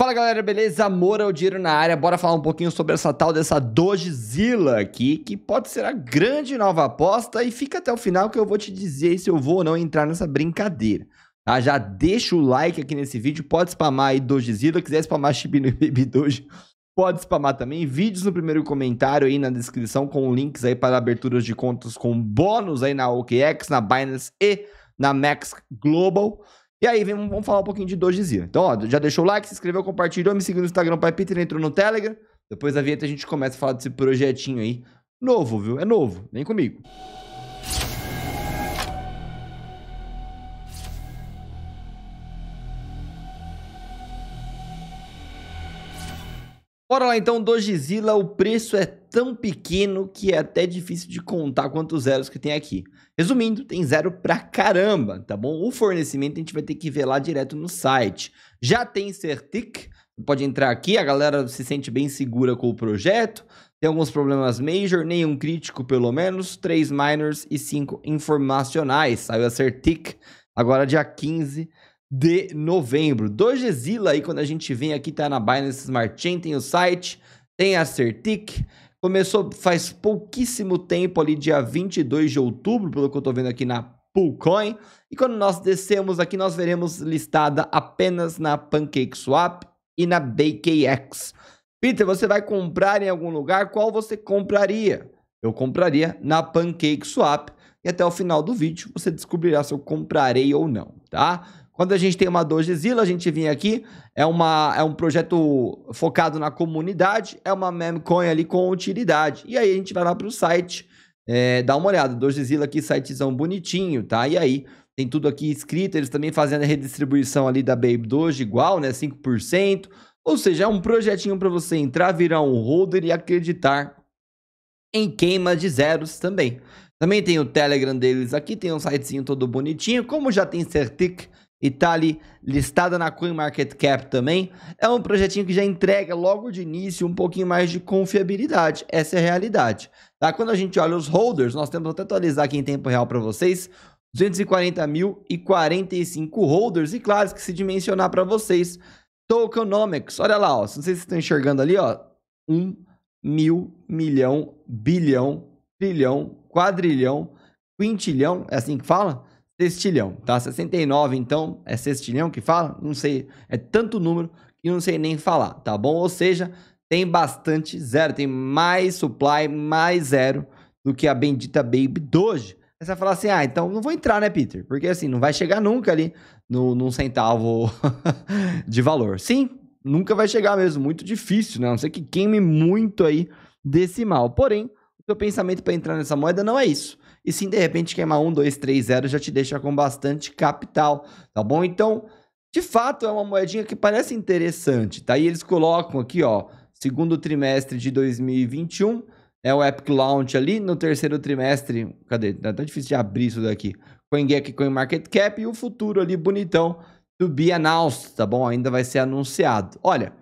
Fala galera, beleza? Amor ao é Dinheiro na área. Bora falar um pouquinho sobre essa tal dessa Dogezilla aqui, que pode ser a grande nova aposta e fica até o final que eu vou te dizer se eu vou ou não entrar nessa brincadeira. Tá? Já deixa o like aqui nesse vídeo, pode spamar aí Dogezilla, quiser spamar Shibino Baby Doge, pode spamar também. Vídeos no primeiro comentário aí na descrição com links aí para aberturas de contas com bônus aí na OKEx, na Binance e na Max Global. E aí, vem, vamos falar um pouquinho de Dojizia. Então, ó, já deixou o like, se inscreveu, compartilhou, me seguiu no Instagram, Pai Peter, entrou no Telegram. Depois da vinheta a gente começa a falar desse projetinho aí. Novo, viu? É novo. Vem comigo. Bora lá então, Dogezilla, o preço é tão pequeno que é até difícil de contar quantos zeros que tem aqui. Resumindo, tem zero pra caramba, tá bom? O fornecimento a gente vai ter que ver lá direto no site. Já tem Certic, pode entrar aqui, a galera se sente bem segura com o projeto. Tem alguns problemas major, nenhum crítico pelo menos, três minors e cinco informacionais. Saiu a Certic agora dia 15 de novembro. Dojezilla aí, quando a gente vem aqui, tá na Binance Smart Chain, tem o site, tem a Certic. Começou faz pouquíssimo tempo ali, dia 22 de outubro, pelo que eu tô vendo aqui na Poolcoin. E quando nós descemos aqui, nós veremos listada apenas na PancakeSwap e na BKX. Peter, você vai comprar em algum lugar? Qual você compraria? Eu compraria na PancakeSwap. E até o final do vídeo você descobrirá se eu comprarei ou não, tá? Quando a gente tem uma dor de a gente vem aqui, é, uma, é um projeto focado na comunidade, é uma memecoin ali com utilidade. E aí a gente vai lá para o site, é, dá uma olhada. Dojezilla aqui, sitezão bonitinho, tá? E aí tem tudo aqui escrito, eles também fazendo a redistribuição ali da Baby Doge igual, né? 5%. Ou seja, é um projetinho para você entrar, virar um holder e acreditar em queima de zeros também. Também tem o Telegram deles aqui, tem um sitezinho todo bonitinho. Como já tem Certic, e tá ali listada na CoinMarketCap também. É um projetinho que já entrega logo de início um pouquinho mais de confiabilidade. Essa é a realidade. Tá? Quando a gente olha os holders, nós temos até atualizar aqui em tempo real para vocês. e mil 45 holders e claro, esqueci de mencionar para vocês tokenomics. Olha lá, ó, não sei se vocês estão enxergando ali, ó, 1 mil, milhão, bilhão, trilhão, quadrilhão, quintilhão, é assim que fala? sextilhão, tá? 69, então, é sextilhão que fala? Não sei, é tanto número que não sei nem falar, tá bom? Ou seja, tem bastante zero, tem mais supply, mais zero do que a bendita Baby Doge. Aí você vai falar assim, ah, então não vou entrar, né, Peter? Porque assim, não vai chegar nunca ali no, num centavo de valor. Sim, nunca vai chegar mesmo, muito difícil, né? A não ser que queime muito aí decimal. Porém, seu pensamento para entrar nessa moeda não é isso. E sim, de repente, queimar um, dois, três, zero já te deixa com bastante capital, tá bom? Então, de fato, é uma moedinha que parece interessante, tá? E eles colocam aqui, ó, segundo trimestre de 2021, é né, o Epic Launch ali, no terceiro trimestre, cadê? Tá tão difícil de abrir isso daqui. CoinGeek, CoinMarketCap e o futuro ali bonitão do Be Announced, tá bom? Ainda vai ser anunciado. Olha,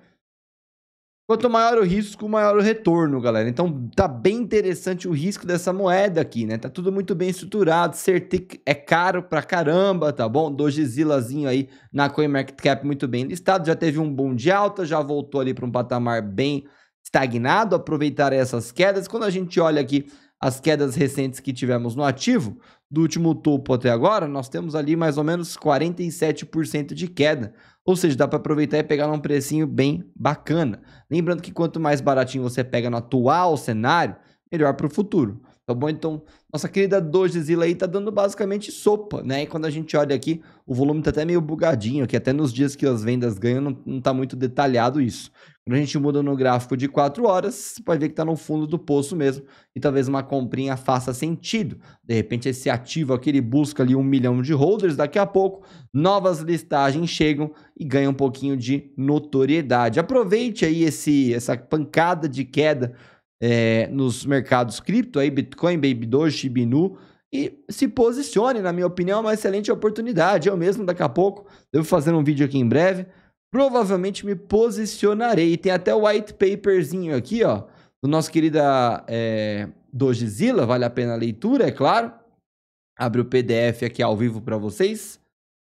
Quanto maior o risco, maior o retorno, galera. Então tá bem interessante o risco dessa moeda aqui, né? Tá tudo muito bem estruturado. Certic é caro pra caramba, tá bom? Dogezilazinho aí na CoinMarketCap muito bem listado. Já teve um boom de alta, já voltou ali para um patamar bem estagnado. Aproveitar essas quedas. Quando a gente olha aqui as quedas recentes que tivemos no ativo, do último topo até agora, nós temos ali mais ou menos 47% de queda. Ou seja, dá para aproveitar e pegar num precinho bem bacana. Lembrando que quanto mais baratinho você pega no atual cenário, melhor para o futuro. Tá bom? Então, nossa querida Dojezilla aí tá dando basicamente sopa, né? E quando a gente olha aqui, o volume tá até meio bugadinho, que até nos dias que as vendas ganham não, não tá muito detalhado isso. Quando a gente muda no gráfico de 4 horas, você pode ver que tá no fundo do poço mesmo, e talvez uma comprinha faça sentido. De repente, esse ativo aqui, ele busca ali um milhão de holders, daqui a pouco, novas listagens chegam e ganha um pouquinho de notoriedade. Aproveite aí esse, essa pancada de queda é, nos mercados cripto, aí Bitcoin, Baby Doge, Binu, e se posicione, na minha opinião, é uma excelente oportunidade. Eu mesmo, daqui a pouco, devo fazer um vídeo aqui em breve, provavelmente me posicionarei. Tem até o white paperzinho aqui, ó, do nosso querida é, eh, Dogezilla, vale a pena a leitura, é claro. Abre o PDF aqui ao vivo para vocês.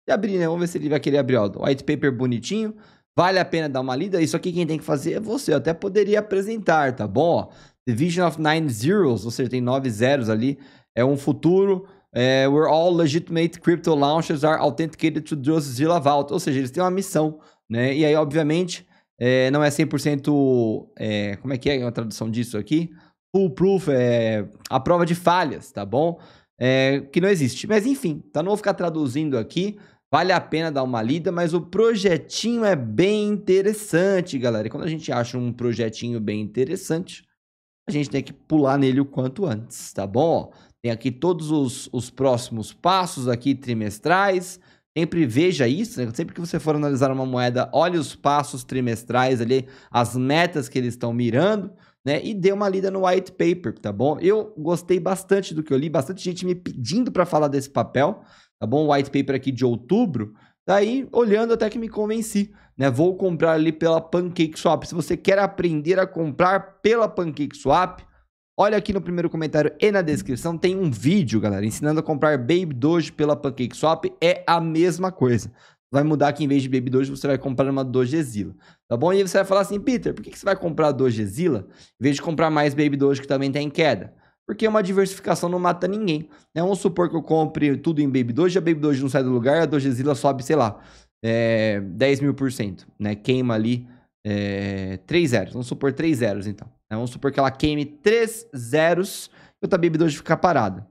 E abrir, né? Vamos ver se ele vai querer abrir, ó, white paper bonitinho. Vale a pena dar uma lida? Isso aqui quem tem que fazer é você. Eu até poderia apresentar, tá bom? Division Vision of Nine Zeros, ou seja, tem nove zeros ali. É um futuro é, where all legitimate crypto launchers are authenticated to Drosilla Vault. Ou seja, eles têm uma missão, né? E aí, obviamente, é, não é 100%... É, como é que é a tradução disso aqui? Foolproof, é a prova de falhas, tá bom? É, que não existe. Mas enfim, tá? Não vou ficar traduzindo aqui. Vale a pena dar uma lida, mas o projetinho é bem interessante, galera. E quando a gente acha um projetinho bem interessante, a gente tem que pular nele o quanto antes, tá bom? Tem aqui todos os, os próximos passos aqui trimestrais. Sempre veja isso, né? sempre que você for analisar uma moeda, olhe os passos trimestrais ali, as metas que eles estão mirando, né? E dê uma lida no white paper, tá bom? Eu gostei bastante do que eu li, bastante gente me pedindo para falar desse papel tá bom? O white paper aqui de outubro. Daí, olhando até que me convenci, né? Vou comprar ali pela Pancake Swap. Se você quer aprender a comprar pela Pancake Swap, olha aqui no primeiro comentário e na descrição tem um vídeo, galera, ensinando a comprar Baby Doge pela Pancake Swap. É a mesma coisa. Vai mudar que em vez de Baby Doge, você vai comprar uma Dogezilla, tá bom? E aí você vai falar assim, Peter, por que, que você vai comprar Dogezilla em vez de comprar mais Baby Doge que também tá em queda? porque uma diversificação não mata ninguém. Né? Vamos supor que eu compre tudo em Baby Doge, a Baby Doge não sai do lugar, a Dogezilla sobe, sei lá, é, eh, 10 mil por cento, né? Queima ali é, eh, 3 zeros, vamos supor 3 zeros então. Né? Vamos supor que ela queime 3 zeros e outra Baby Doge ficar parada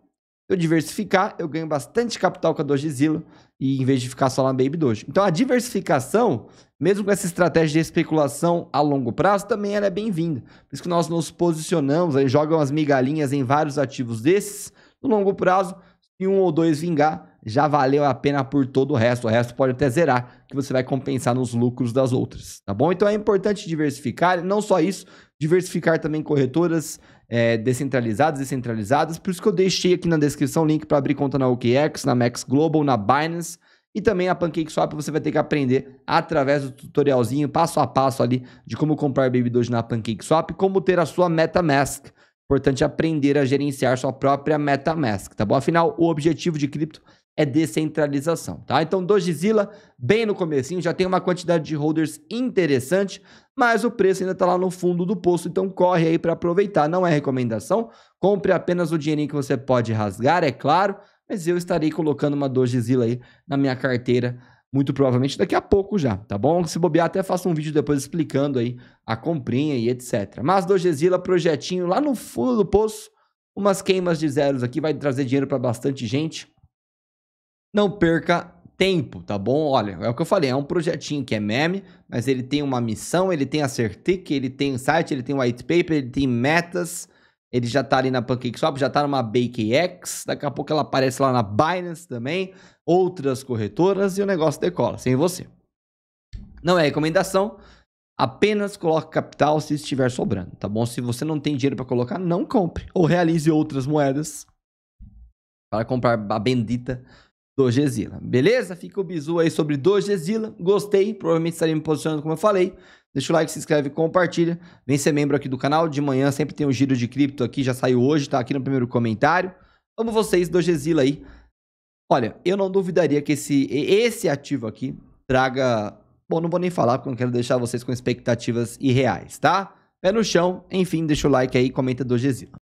eu diversificar, eu ganho bastante capital com a Doge Zillow e em vez de ficar só na Baby Doge. Então a diversificação, mesmo com essa estratégia de especulação a longo prazo, também ela é bem-vinda. Por isso que nós nos posicionamos, aí jogam as migalhinhas em vários ativos desses, no longo prazo, se um ou dois vingar, já valeu a pena por todo o resto. O resto pode até zerar, que você vai compensar nos lucros das outras, tá bom? Então é importante diversificar, não só isso, diversificar também corretoras, é, descentralizadas e centralizadas. Por isso que eu deixei aqui na descrição o link para abrir conta na OKEx, na Max Global, na Binance e também a PancakeSwap você vai ter que aprender através do tutorialzinho passo a passo ali de como comprar Baby Doge na PancakeSwap, como ter a sua MetaMask. Importante aprender a gerenciar sua própria MetaMask, tá bom? Afinal, o objetivo de cripto é descentralização, tá? Então, Dogezilla, bem no comecinho, já tem uma quantidade de holders interessante, mas o preço ainda está lá no fundo do poço, então corre aí para aproveitar. Não é recomendação, compre apenas o dinheirinho que você pode rasgar, é claro, mas eu estarei colocando uma Dogezilla aí na minha carteira, muito provavelmente daqui a pouco já, tá bom? Se bobear, até faça um vídeo depois explicando aí a comprinha e etc. Mas Dogezilla, projetinho lá no fundo do poço, umas queimas de zeros aqui, vai trazer dinheiro para bastante gente, não perca tempo, tá bom? Olha, é o que eu falei, é um projetinho que é meme, mas ele tem uma missão, ele tem a que ele tem site, ele tem white paper, ele tem metas, ele já tá ali na PancakeSwap, já tá numa BakeX, daqui a pouco ela aparece lá na Binance também, outras corretoras e o negócio decola, sem você. Não é recomendação, apenas coloque capital se estiver sobrando, tá bom? Se você não tem dinheiro para colocar, não compre ou realize outras moedas para comprar a bendita Dogezila. Beleza? Fica o bizu aí sobre Dogezila. Gostei, provavelmente estarei me posicionando como eu falei. Deixa o like, se inscreve, compartilha. Vem ser membro aqui do canal. De manhã sempre tem um giro de cripto aqui, já saiu hoje, tá aqui no primeiro comentário. Amo vocês, Dogezila aí. Olha, eu não duvidaria que esse, esse ativo aqui traga... Bom, não vou nem falar porque não quero deixar vocês com expectativas irreais, tá? Pé no chão, enfim, deixa o like aí, comenta Dogezila.